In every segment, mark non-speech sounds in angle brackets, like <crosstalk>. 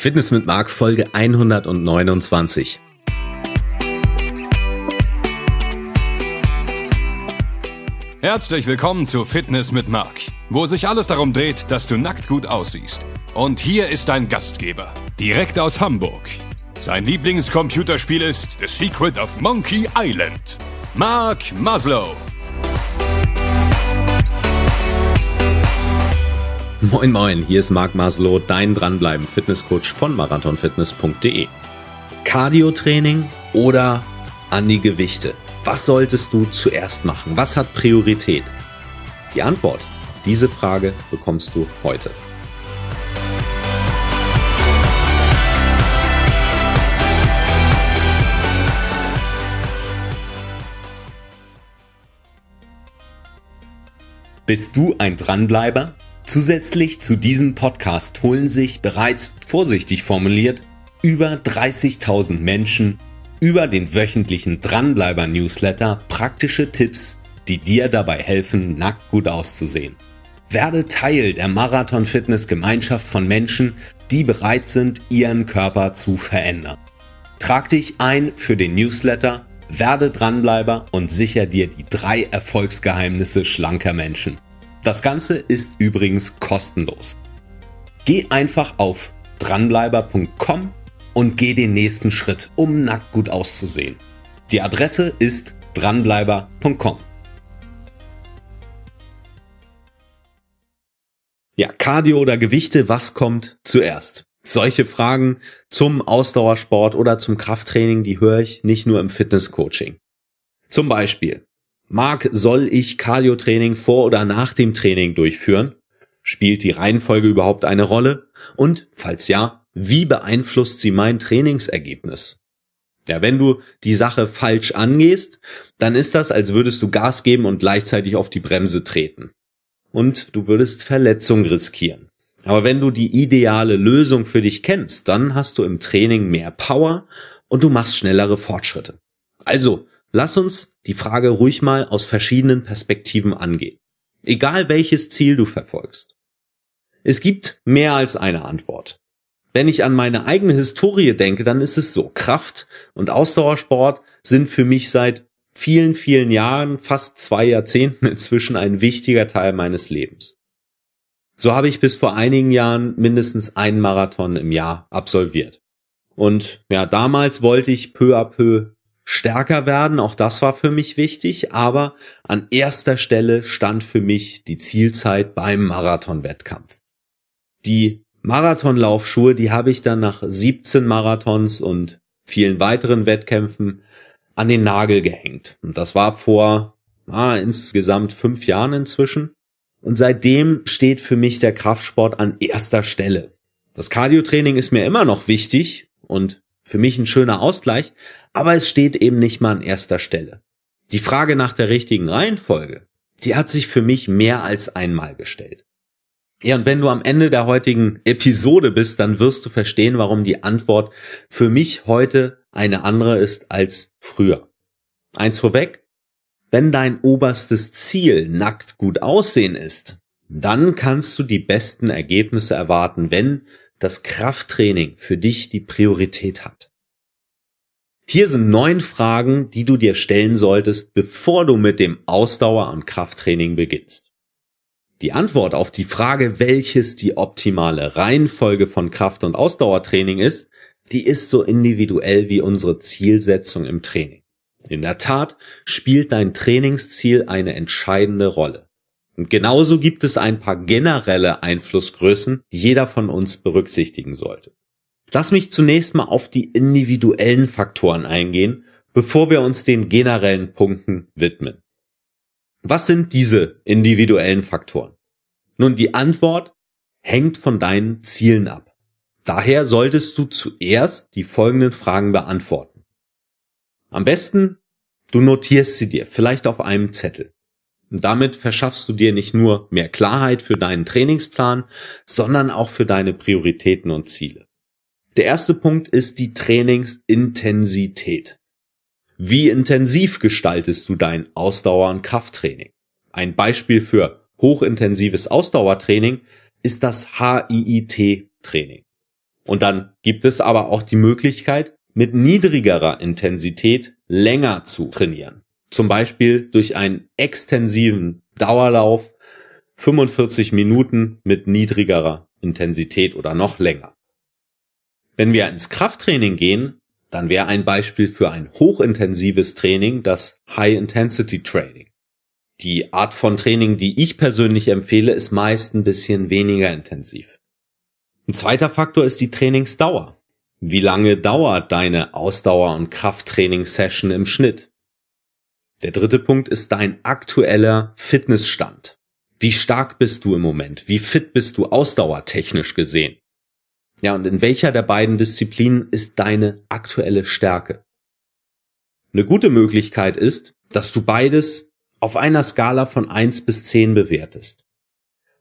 Fitness mit Marc Folge 129. Herzlich willkommen zu Fitness mit Marc, wo sich alles darum dreht, dass du nackt gut aussiehst. Und hier ist dein Gastgeber, direkt aus Hamburg. Sein Lieblingscomputerspiel ist The Secret of Monkey Island. Mark Maslow. Moin Moin, hier ist Marc Maslow, dein Dranbleiben Fitnesscoach von marathonfitness.de. Cardio-Training oder an die Gewichte? Was solltest du zuerst machen? Was hat Priorität? Die Antwort auf diese Frage bekommst du heute. Bist du ein Dranbleiber? Zusätzlich zu diesem Podcast holen sich bereits vorsichtig formuliert über 30.000 Menschen über den wöchentlichen Dranbleiber-Newsletter praktische Tipps, die dir dabei helfen, nackt gut auszusehen. Werde Teil der Marathon Fitness Gemeinschaft von Menschen, die bereit sind, ihren Körper zu verändern. Trag dich ein für den Newsletter, werde Dranbleiber und sicher dir die drei Erfolgsgeheimnisse schlanker Menschen. Das Ganze ist übrigens kostenlos. Geh einfach auf dranbleiber.com und geh den nächsten Schritt, um nackt gut auszusehen. Die Adresse ist dranbleiber.com. Ja, Cardio oder Gewichte, was kommt zuerst? Solche Fragen zum Ausdauersport oder zum Krafttraining, die höre ich nicht nur im Fitnesscoaching. Zum Beispiel, Mark, soll ich cardio vor oder nach dem Training durchführen? Spielt die Reihenfolge überhaupt eine Rolle? Und, falls ja, wie beeinflusst sie mein Trainingsergebnis? Ja, wenn du die Sache falsch angehst, dann ist das, als würdest du Gas geben und gleichzeitig auf die Bremse treten. Und du würdest Verletzung riskieren. Aber wenn du die ideale Lösung für dich kennst, dann hast du im Training mehr Power und du machst schnellere Fortschritte. Also, Lass uns die Frage ruhig mal aus verschiedenen Perspektiven angehen. Egal welches Ziel du verfolgst. Es gibt mehr als eine Antwort. Wenn ich an meine eigene Historie denke, dann ist es so. Kraft und Ausdauersport sind für mich seit vielen, vielen Jahren, fast zwei Jahrzehnten <laughs> inzwischen ein wichtiger Teil meines Lebens. So habe ich bis vor einigen Jahren mindestens einen Marathon im Jahr absolviert. Und ja, damals wollte ich peu à peu stärker werden. Auch das war für mich wichtig. Aber an erster Stelle stand für mich die Zielzeit beim Marathonwettkampf. Die Marathonlaufschuhe, die habe ich dann nach 17 Marathons und vielen weiteren Wettkämpfen an den Nagel gehängt. Und das war vor ah, insgesamt fünf Jahren inzwischen. Und seitdem steht für mich der Kraftsport an erster Stelle. Das Cardiotraining ist mir immer noch wichtig und für mich ein schöner Ausgleich, aber es steht eben nicht mal an erster Stelle. Die Frage nach der richtigen Reihenfolge, die hat sich für mich mehr als einmal gestellt. Ja, und wenn du am Ende der heutigen Episode bist, dann wirst du verstehen, warum die Antwort für mich heute eine andere ist als früher. Eins vorweg, wenn dein oberstes Ziel nackt gut aussehen ist, dann kannst du die besten Ergebnisse erwarten, wenn dass Krafttraining für dich die Priorität hat. Hier sind neun Fragen, die du dir stellen solltest, bevor du mit dem Ausdauer- und Krafttraining beginnst. Die Antwort auf die Frage, welches die optimale Reihenfolge von Kraft- und Ausdauertraining ist, die ist so individuell wie unsere Zielsetzung im Training. In der Tat spielt dein Trainingsziel eine entscheidende Rolle. Und genauso gibt es ein paar generelle Einflussgrößen, die jeder von uns berücksichtigen sollte. Lass mich zunächst mal auf die individuellen Faktoren eingehen, bevor wir uns den generellen Punkten widmen. Was sind diese individuellen Faktoren? Nun, die Antwort hängt von deinen Zielen ab. Daher solltest du zuerst die folgenden Fragen beantworten. Am besten, du notierst sie dir, vielleicht auf einem Zettel. Und damit verschaffst du dir nicht nur mehr Klarheit für deinen Trainingsplan, sondern auch für deine Prioritäten und Ziele. Der erste Punkt ist die Trainingsintensität. Wie intensiv gestaltest du dein Ausdauer- und Krafttraining? Ein Beispiel für hochintensives Ausdauertraining ist das HIIT-Training. Und dann gibt es aber auch die Möglichkeit, mit niedrigerer Intensität länger zu trainieren zum Beispiel durch einen extensiven Dauerlauf 45 Minuten mit niedrigerer Intensität oder noch länger. Wenn wir ins Krafttraining gehen, dann wäre ein Beispiel für ein hochintensives Training das High-Intensity-Training. Die Art von Training, die ich persönlich empfehle, ist meist ein bisschen weniger intensiv. Ein zweiter Faktor ist die Trainingsdauer. Wie lange dauert deine Ausdauer- und Krafttraining-Session im Schnitt? Der dritte Punkt ist dein aktueller Fitnessstand. Wie stark bist du im Moment? Wie fit bist du ausdauertechnisch gesehen? Ja, und in welcher der beiden Disziplinen ist deine aktuelle Stärke? Eine gute Möglichkeit ist, dass du beides auf einer Skala von eins bis zehn bewertest.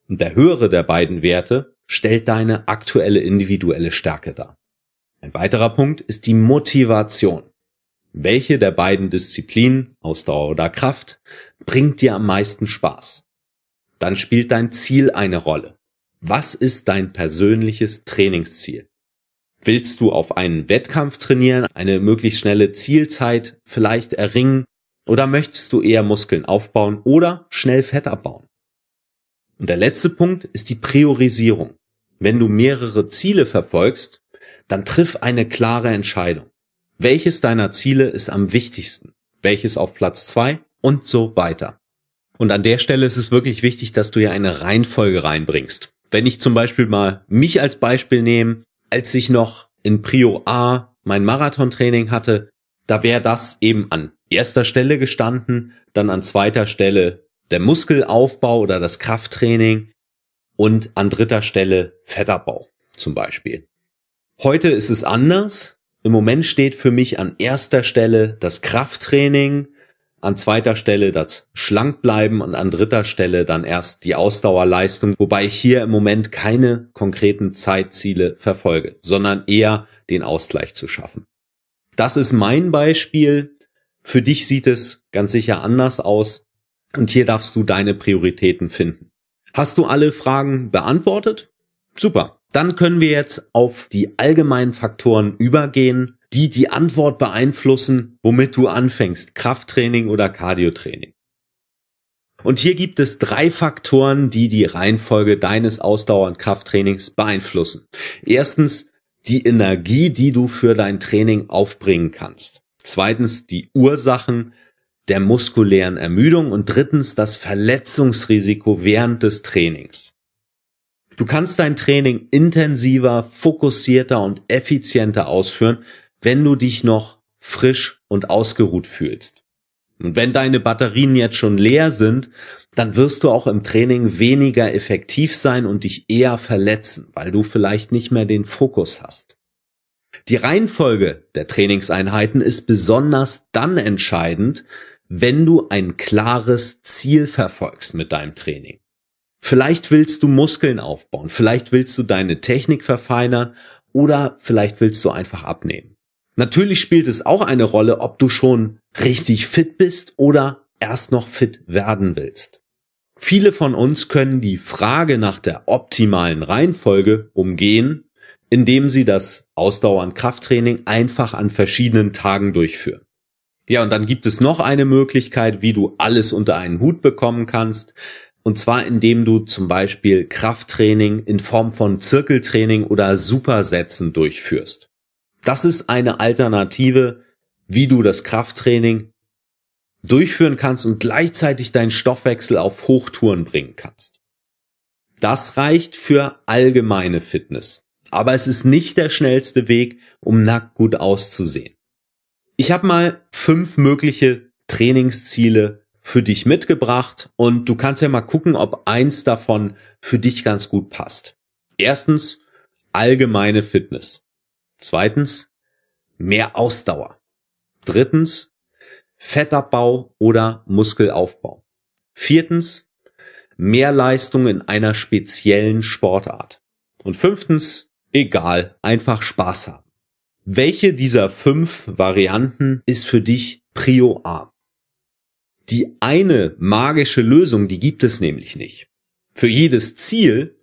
Und der höhere der beiden Werte stellt deine aktuelle individuelle Stärke dar. Ein weiterer Punkt ist die Motivation. Welche der beiden Disziplinen, Ausdauer oder Kraft, bringt dir am meisten Spaß? Dann spielt dein Ziel eine Rolle. Was ist dein persönliches Trainingsziel? Willst du auf einen Wettkampf trainieren, eine möglichst schnelle Zielzeit vielleicht erringen oder möchtest du eher Muskeln aufbauen oder schnell Fett abbauen? Und der letzte Punkt ist die Priorisierung. Wenn du mehrere Ziele verfolgst, dann triff eine klare Entscheidung. Welches deiner Ziele ist am wichtigsten? Welches auf Platz zwei? Und so weiter. Und an der Stelle ist es wirklich wichtig, dass du ja eine Reihenfolge reinbringst. Wenn ich zum Beispiel mal mich als Beispiel nehme, als ich noch in Prio A mein Marathontraining hatte, da wäre das eben an erster Stelle gestanden, dann an zweiter Stelle der Muskelaufbau oder das Krafttraining und an dritter Stelle Fettabbau zum Beispiel. Heute ist es anders im Moment steht für mich an erster Stelle das Krafttraining, an zweiter Stelle das Schlankbleiben und an dritter Stelle dann erst die Ausdauerleistung, wobei ich hier im Moment keine konkreten Zeitziele verfolge, sondern eher den Ausgleich zu schaffen. Das ist mein Beispiel. Für dich sieht es ganz sicher anders aus und hier darfst du deine Prioritäten finden. Hast du alle Fragen beantwortet? Super. Dann können wir jetzt auf die allgemeinen Faktoren übergehen, die die Antwort beeinflussen, womit du anfängst, Krafttraining oder Cardiotraining. Und hier gibt es drei Faktoren, die die Reihenfolge deines Ausdauer- und Krafttrainings beeinflussen. Erstens die Energie, die du für dein Training aufbringen kannst. Zweitens die Ursachen der muskulären Ermüdung und drittens das Verletzungsrisiko während des Trainings. Du kannst dein Training intensiver, fokussierter und effizienter ausführen, wenn du dich noch frisch und ausgeruht fühlst. Und wenn deine Batterien jetzt schon leer sind, dann wirst du auch im Training weniger effektiv sein und dich eher verletzen, weil du vielleicht nicht mehr den Fokus hast. Die Reihenfolge der Trainingseinheiten ist besonders dann entscheidend, wenn du ein klares Ziel verfolgst mit deinem Training. Vielleicht willst du Muskeln aufbauen, vielleicht willst du deine Technik verfeinern oder vielleicht willst du einfach abnehmen. Natürlich spielt es auch eine Rolle, ob du schon richtig fit bist oder erst noch fit werden willst. Viele von uns können die Frage nach der optimalen Reihenfolge umgehen, indem sie das Ausdauer- und Krafttraining einfach an verschiedenen Tagen durchführen. Ja, und dann gibt es noch eine Möglichkeit, wie du alles unter einen Hut bekommen kannst. Und zwar indem du zum Beispiel Krafttraining in Form von Zirkeltraining oder Supersätzen durchführst. Das ist eine Alternative, wie du das Krafttraining durchführen kannst und gleichzeitig deinen Stoffwechsel auf Hochtouren bringen kannst. Das reicht für allgemeine Fitness. Aber es ist nicht der schnellste Weg, um nackt gut auszusehen. Ich habe mal fünf mögliche Trainingsziele für dich mitgebracht und du kannst ja mal gucken, ob eins davon für dich ganz gut passt. Erstens, allgemeine Fitness. Zweitens, mehr Ausdauer. Drittens, Fettabbau oder Muskelaufbau. Viertens, mehr Leistung in einer speziellen Sportart. Und fünftens, egal, einfach Spaß haben. Welche dieser fünf Varianten ist für dich Prio A? die eine magische Lösung, die gibt es nämlich nicht. Für jedes Ziel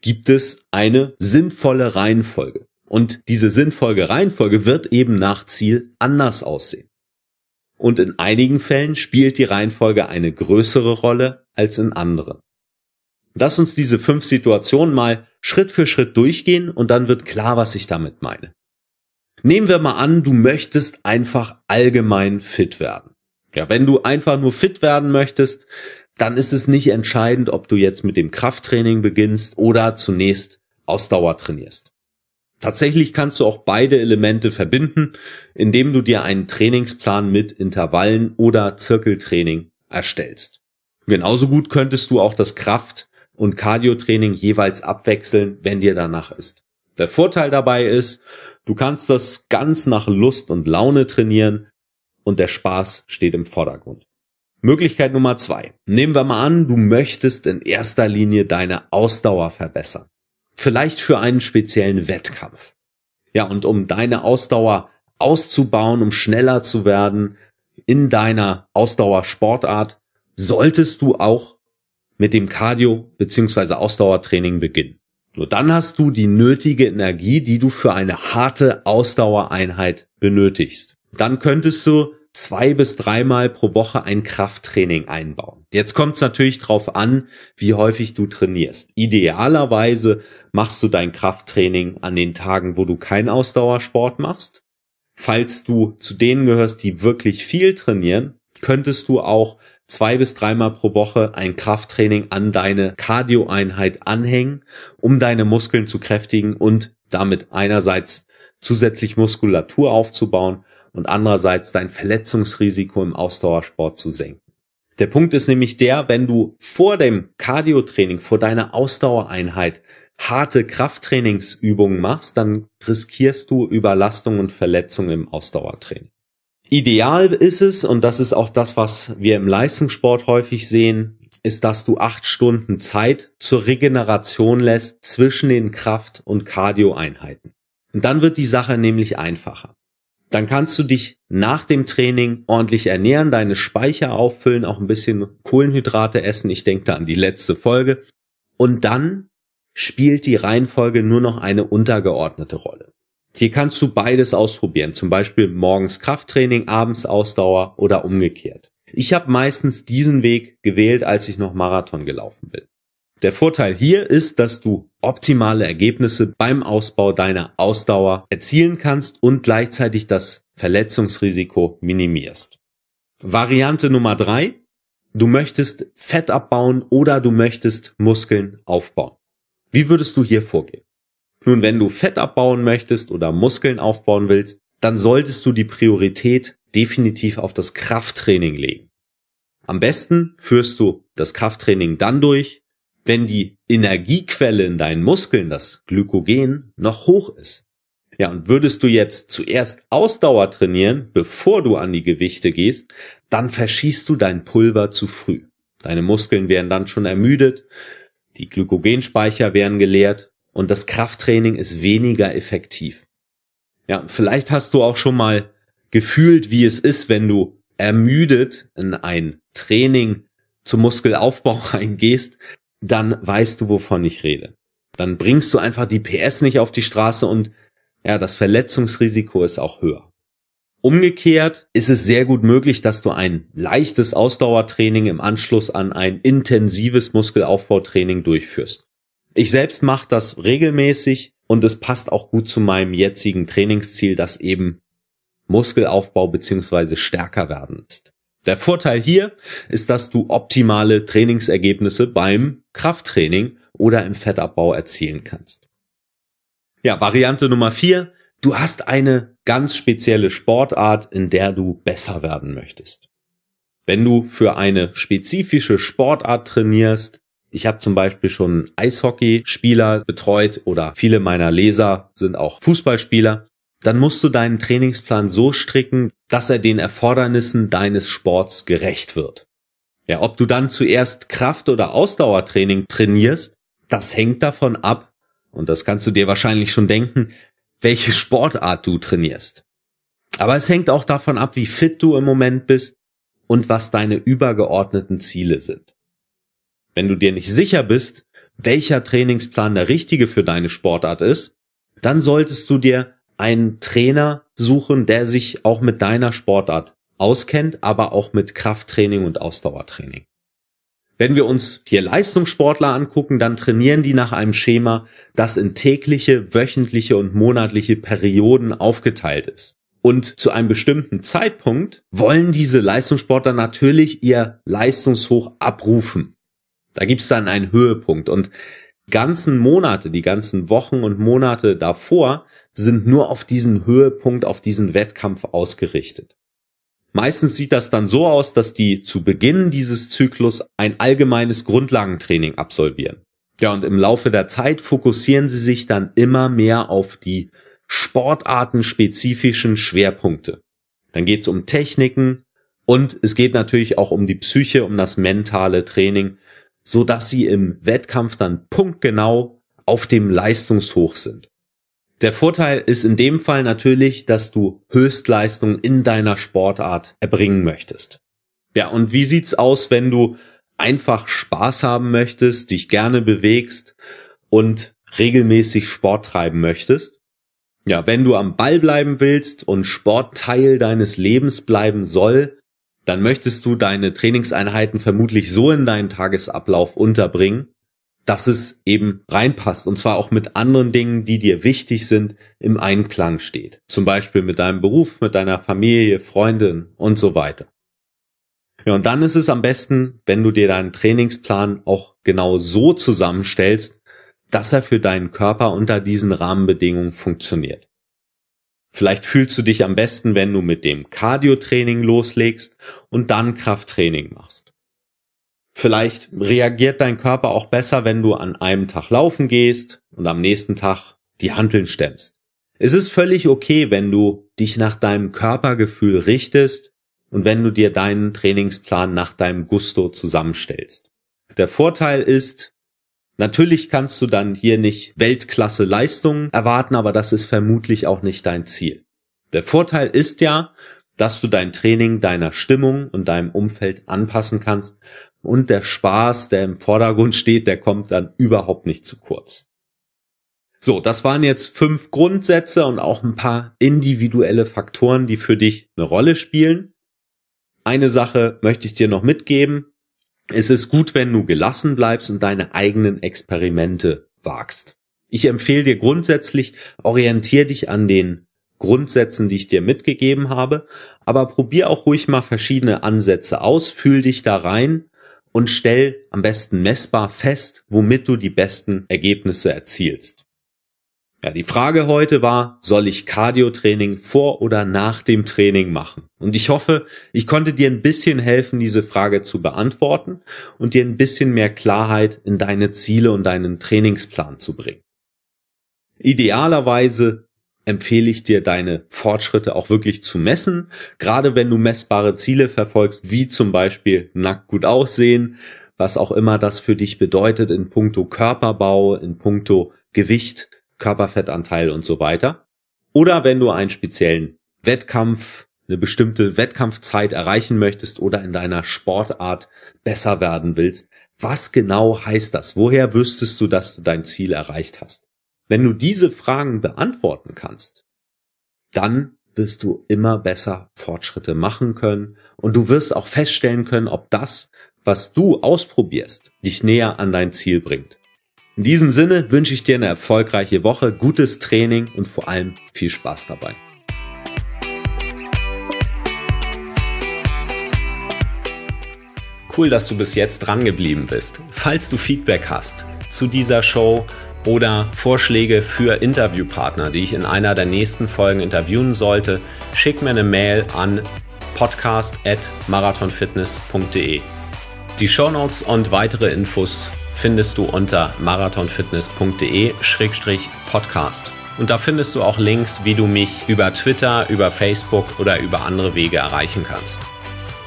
gibt es eine sinnvolle Reihenfolge. Und diese sinnvolle Reihenfolge wird eben nach Ziel anders aussehen. Und in einigen Fällen spielt die Reihenfolge eine größere Rolle als in anderen. Lass uns diese fünf Situationen mal Schritt für Schritt durchgehen und dann wird klar, was ich damit meine. Nehmen wir mal an, du möchtest einfach allgemein fit werden ja, wenn du einfach nur fit werden möchtest, dann ist es nicht entscheidend, ob du jetzt mit dem Krafttraining beginnst oder zunächst Ausdauer trainierst. Tatsächlich kannst du auch beide Elemente verbinden, indem du dir einen Trainingsplan mit Intervallen oder Zirkeltraining erstellst. Genauso gut könntest du auch das Kraft- und Cardiotraining jeweils abwechseln, wenn dir danach ist. Der Vorteil dabei ist, du kannst das ganz nach Lust und Laune trainieren, und der Spaß steht im Vordergrund. Möglichkeit Nummer zwei. Nehmen wir mal an, du möchtest in erster Linie deine Ausdauer verbessern. Vielleicht für einen speziellen Wettkampf. Ja, und um deine Ausdauer auszubauen, um schneller zu werden in deiner Ausdauersportart, solltest du auch mit dem Cardio bzw. Ausdauertraining beginnen. Nur dann hast du die nötige Energie, die du für eine harte Ausdauereinheit benötigst. Dann könntest du zwei bis dreimal pro Woche ein Krafttraining einbauen. Jetzt kommt es natürlich drauf an, wie häufig du trainierst. Idealerweise machst du dein Krafttraining an den Tagen, wo du keinen Ausdauersport machst. Falls du zu denen gehörst, die wirklich viel trainieren, könntest du auch zwei bis dreimal pro Woche ein Krafttraining an deine cardio anhängen, um deine Muskeln zu kräftigen und damit einerseits zusätzlich Muskulatur aufzubauen und andererseits dein Verletzungsrisiko im Ausdauersport zu senken. Der Punkt ist nämlich der, wenn du vor dem Cardio-Training, vor deiner Ausdauereinheit harte Krafttrainingsübungen machst, dann riskierst du Überlastung und Verletzung im Ausdauertraining. Ideal ist es, und das ist auch das, was wir im Leistungssport häufig sehen, ist, dass du acht Stunden Zeit zur Regeneration lässt zwischen den Kraft- und Cardioeinheiten. Und dann wird die Sache nämlich einfacher dann kannst du dich nach dem Training ordentlich ernähren, deine Speicher auffüllen, auch ein bisschen Kohlenhydrate essen. Ich denke da an die letzte Folge. Und dann spielt die Reihenfolge nur noch eine untergeordnete Rolle. Hier kannst du beides ausprobieren, zum Beispiel morgens Krafttraining, abends Ausdauer oder umgekehrt. Ich habe meistens diesen Weg gewählt, als ich noch Marathon gelaufen bin. Der Vorteil hier ist, dass du optimale Ergebnisse beim Ausbau deiner Ausdauer erzielen kannst und gleichzeitig das Verletzungsrisiko minimierst. Variante Nummer drei: Du möchtest Fett abbauen oder du möchtest Muskeln aufbauen. Wie würdest du hier vorgehen? Nun, wenn du Fett abbauen möchtest oder Muskeln aufbauen willst, dann solltest du die Priorität definitiv auf das Krafttraining legen. Am besten führst du das Krafttraining dann durch, wenn die Energiequelle in deinen Muskeln, das Glykogen, noch hoch ist. Ja, und würdest du jetzt zuerst Ausdauer trainieren, bevor du an die Gewichte gehst, dann verschießt du dein Pulver zu früh. Deine Muskeln werden dann schon ermüdet, die Glykogenspeicher werden geleert und das Krafttraining ist weniger effektiv. Ja, vielleicht hast du auch schon mal gefühlt, wie es ist, wenn du ermüdet in ein Training zum Muskelaufbau <laughs> reingehst, dann weißt du, wovon ich rede. Dann bringst du einfach die PS nicht auf die Straße und ja, das Verletzungsrisiko ist auch höher. Umgekehrt ist es sehr gut möglich, dass du ein leichtes Ausdauertraining im Anschluss an ein intensives Muskelaufbautraining durchführst. Ich selbst mache das regelmäßig und es passt auch gut zu meinem jetzigen Trainingsziel, das eben Muskelaufbau beziehungsweise stärker werden ist. Der Vorteil hier ist, dass du optimale Trainingsergebnisse beim Krafttraining oder im Fettabbau erzielen kannst. Ja, Variante Nummer vier. Du hast eine ganz spezielle Sportart, in der du besser werden möchtest. Wenn du für eine spezifische Sportart trainierst, ich habe zum Beispiel schon Eishockeyspieler betreut oder viele meiner Leser sind auch Fußballspieler, dann musst du deinen Trainingsplan so stricken, dass er den Erfordernissen deines Sports gerecht wird. Ja, ob du dann zuerst Kraft- oder Ausdauertraining trainierst, das hängt davon ab, und das kannst du dir wahrscheinlich schon denken, welche Sportart du trainierst. Aber es hängt auch davon ab, wie fit du im Moment bist und was deine übergeordneten Ziele sind. Wenn du dir nicht sicher bist, welcher Trainingsplan der richtige für deine Sportart ist, dann solltest du dir einen Trainer suchen, der sich auch mit deiner Sportart auskennt, aber auch mit Krafttraining und Ausdauertraining. Wenn wir uns hier Leistungssportler angucken, dann trainieren die nach einem Schema, das in tägliche, wöchentliche und monatliche Perioden aufgeteilt ist. Und zu einem bestimmten Zeitpunkt wollen diese Leistungssportler natürlich ihr Leistungshoch abrufen. Da gibt's dann einen Höhepunkt. Und ganzen Monate, die ganzen Wochen und Monate davor sind nur auf diesen Höhepunkt, auf diesen Wettkampf ausgerichtet. Meistens sieht das dann so aus, dass die zu Beginn dieses Zyklus ein allgemeines Grundlagentraining absolvieren. Ja, und im Laufe der Zeit fokussieren sie sich dann immer mehr auf die sportartenspezifischen Schwerpunkte. Dann geht es um Techniken und es geht natürlich auch um die Psyche, um das mentale Training, so dass sie im Wettkampf dann punktgenau auf dem Leistungshoch sind. Der Vorteil ist in dem Fall natürlich, dass du Höchstleistung in deiner Sportart erbringen möchtest. Ja, und wie sieht's aus, wenn du einfach Spaß haben möchtest, dich gerne bewegst und regelmäßig Sport treiben möchtest? Ja, wenn du am Ball bleiben willst und Sport Teil deines Lebens bleiben soll, dann möchtest du deine Trainingseinheiten vermutlich so in deinen Tagesablauf unterbringen, dass es eben reinpasst und zwar auch mit anderen Dingen, die dir wichtig sind, im Einklang steht. Zum Beispiel mit deinem Beruf, mit deiner Familie, Freundin und so weiter. Ja, und dann ist es am besten, wenn du dir deinen Trainingsplan auch genau so zusammenstellst, dass er für deinen Körper unter diesen Rahmenbedingungen funktioniert. Vielleicht fühlst du dich am besten, wenn du mit dem Cardio-Training loslegst und dann Krafttraining machst. Vielleicht reagiert dein Körper auch besser, wenn du an einem Tag laufen gehst und am nächsten Tag die Handeln stemmst. Es ist völlig okay, wenn du dich nach deinem Körpergefühl richtest und wenn du dir deinen Trainingsplan nach deinem Gusto zusammenstellst. Der Vorteil ist, Natürlich kannst du dann hier nicht Weltklasse Leistungen erwarten, aber das ist vermutlich auch nicht dein Ziel. Der Vorteil ist ja, dass du dein Training deiner Stimmung und deinem Umfeld anpassen kannst und der Spaß, der im Vordergrund steht, der kommt dann überhaupt nicht zu kurz. So, das waren jetzt fünf Grundsätze und auch ein paar individuelle Faktoren, die für dich eine Rolle spielen. Eine Sache möchte ich dir noch mitgeben. Es ist gut, wenn du gelassen bleibst und deine eigenen Experimente wagst. Ich empfehle dir grundsätzlich, orientier dich an den Grundsätzen, die ich dir mitgegeben habe, aber probier auch ruhig mal verschiedene Ansätze aus, fühl dich da rein und stell am besten messbar fest, womit du die besten Ergebnisse erzielst. Ja, die Frage heute war, soll ich Cardio-Training vor oder nach dem Training machen? Und ich hoffe, ich konnte dir ein bisschen helfen, diese Frage zu beantworten und dir ein bisschen mehr Klarheit in deine Ziele und deinen Trainingsplan zu bringen. Idealerweise empfehle ich dir, deine Fortschritte auch wirklich zu messen, gerade wenn du messbare Ziele verfolgst, wie zum Beispiel nackt gut aussehen, was auch immer das für dich bedeutet in puncto Körperbau, in puncto Gewicht, Körperfettanteil und so weiter. Oder wenn du einen speziellen Wettkampf, eine bestimmte Wettkampfzeit erreichen möchtest oder in deiner Sportart besser werden willst, was genau heißt das? Woher wüsstest du, dass du dein Ziel erreicht hast? Wenn du diese Fragen beantworten kannst, dann wirst du immer besser Fortschritte machen können und du wirst auch feststellen können, ob das, was du ausprobierst, dich näher an dein Ziel bringt. In diesem Sinne wünsche ich dir eine erfolgreiche Woche, gutes Training und vor allem viel Spaß dabei. Cool, dass du bis jetzt dran geblieben bist. Falls du Feedback hast zu dieser Show, oder Vorschläge für Interviewpartner, die ich in einer der nächsten Folgen interviewen sollte, schick mir eine Mail an podcast.marathonfitness.de. Die Shownotes und weitere Infos findest du unter marathonfitness.de-podcast. Und da findest du auch Links, wie du mich über Twitter, über Facebook oder über andere Wege erreichen kannst.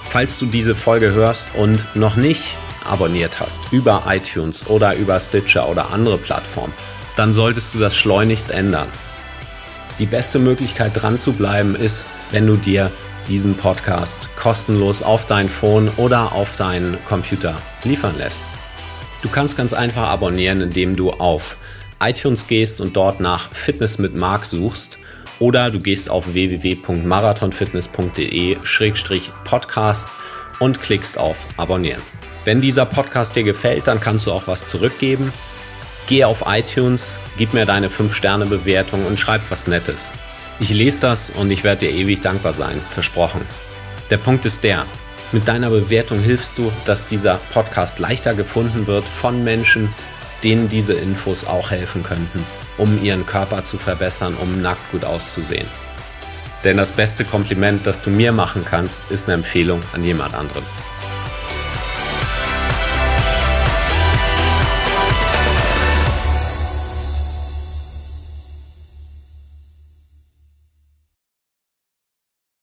Falls du diese Folge hörst und noch nicht abonniert hast über iTunes oder über Stitcher oder andere Plattformen, dann solltest du das schleunigst ändern. Die beste Möglichkeit dran zu bleiben ist, wenn du dir diesen Podcast kostenlos auf dein Phone oder auf deinen Computer liefern lässt. Du kannst ganz einfach abonnieren, indem du auf iTunes gehst und dort nach Fitness mit Marc suchst. Oder du gehst auf www.marathonfitness.de-podcast und klickst auf Abonnieren. Wenn dieser Podcast dir gefällt, dann kannst du auch was zurückgeben. Geh auf iTunes, gib mir deine 5-Sterne-Bewertung und schreib was Nettes. Ich lese das und ich werde dir ewig dankbar sein, versprochen. Der Punkt ist der, mit deiner Bewertung hilfst du, dass dieser Podcast leichter gefunden wird von Menschen, denen diese Infos auch helfen könnten, um ihren Körper zu verbessern, um nackt gut auszusehen. Denn das beste Kompliment, das du mir machen kannst, ist eine Empfehlung an jemand anderen.